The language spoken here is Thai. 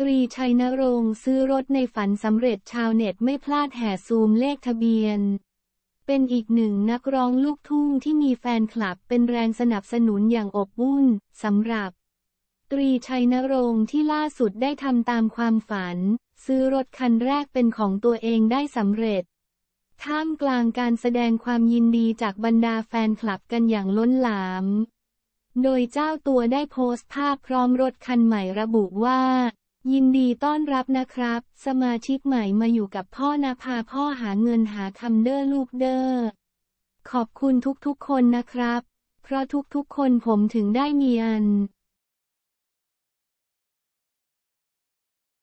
ตรีชัยนรงค์ซื้อรถในฝันสำเร็จชาวเน็ตไม่พลาดแห่ซูมเลขทะเบียน เป็นอีกหนึ่งนักร้องลูกทุ่งที่มีแฟนคลับเป็นแรงสนับสนุนอย่างอบอุ่นสำหรับ ตรีชัยนรงค์ที่ล่าสุดได้ทำตามความฝัน ซื้อรถคันแรกเป็นของตัวเองได้สำเร็จท่ามกลางการแสดงความยินดีจากบรรดาแฟนคลับกันอย่างล้นหลาม โดยเจ้าตัวได้โพสต์ภาพพร้อมรถคันใหม่ระบุว่ายินดีต้อนรับนะครับ สมาชิกใหม่มาอยู่กับพ่อนะพาพ่อหาเงินหาคำเด้อลูกเด้อขอบคุณทุกๆคนนะครับ เพราะทุกๆคนผมถึงได้มีอัน